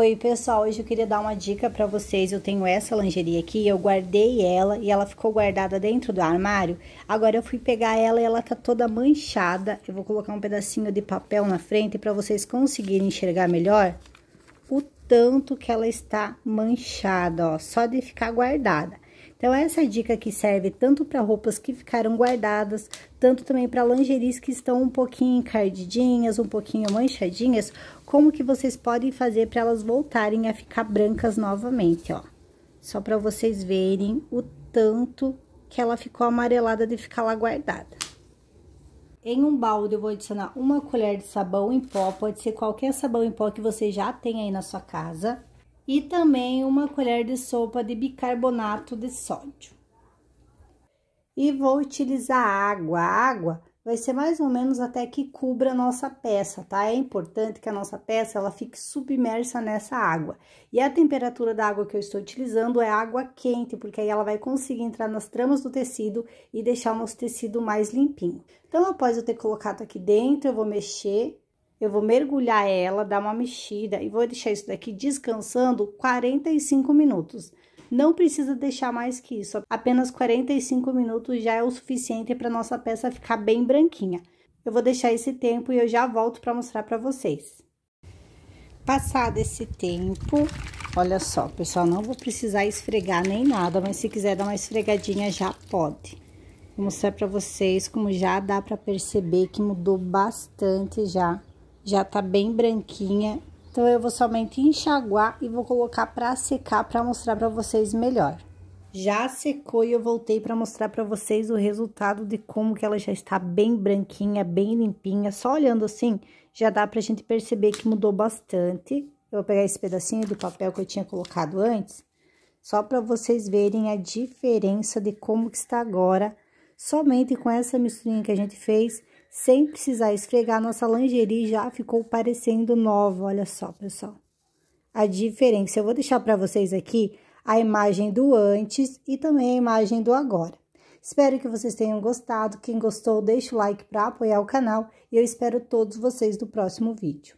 Oi, pessoal, hoje eu queria dar uma dica para vocês. Eu tenho essa lingerie aqui, eu guardei ela e ela ficou guardada dentro do armário. Agora eu fui pegar ela e ela tá toda manchada. Eu vou colocar um pedacinho de papel na frente para vocês conseguirem enxergar melhor o tanto que ela está manchada, ó, só de ficar guardada. Então, essa dica que serve tanto para roupas que ficaram guardadas, tanto também para lingeries que estão um pouquinho encardidinhas, um pouquinho manchadinhas, como que vocês podem fazer para elas voltarem a ficar brancas novamente, ó. Só para vocês verem o tanto que ela ficou amarelada de ficar lá guardada. Em um balde eu vou adicionar uma colher de sabão em pó, pode ser qualquer sabão em pó que você já tem aí na sua casa e também uma colher de sopa de bicarbonato de sódio. E vou utilizar água. A água vai ser mais ou menos até que cubra a nossa peça, tá? É importante que a nossa peça ela fique submersa nessa água. E a temperatura da água que eu estou utilizando é água quente, porque aí ela vai conseguir entrar nas tramas do tecido e deixar o nosso tecido mais limpinho. Então, após eu ter colocado aqui dentro, eu vou mexer eu vou mergulhar ela, dar uma mexida e vou deixar isso daqui descansando 45 minutos. Não precisa deixar mais que isso, apenas 45 minutos já é o suficiente para nossa peça ficar bem branquinha. Eu vou deixar esse tempo e eu já volto para mostrar para vocês. Passado esse tempo, olha só, pessoal, não vou precisar esfregar nem nada, mas se quiser dar uma esfregadinha já pode. Vou mostrar para vocês como já dá para perceber que mudou bastante já já tá bem branquinha. Então eu vou somente enxaguar e vou colocar para secar para mostrar para vocês melhor. Já secou e eu voltei para mostrar para vocês o resultado de como que ela já está bem branquinha, bem limpinha. Só olhando assim, já dá pra gente perceber que mudou bastante. Eu vou pegar esse pedacinho de papel que eu tinha colocado antes, só para vocês verem a diferença de como que está agora, somente com essa misturinha que a gente fez sem precisar esfregar, nossa lingerie já ficou parecendo nova. Olha só, pessoal. A diferença. Eu vou deixar para vocês aqui a imagem do antes e também a imagem do agora. Espero que vocês tenham gostado. Quem gostou, deixa o like para apoiar o canal e eu espero todos vocês no próximo vídeo.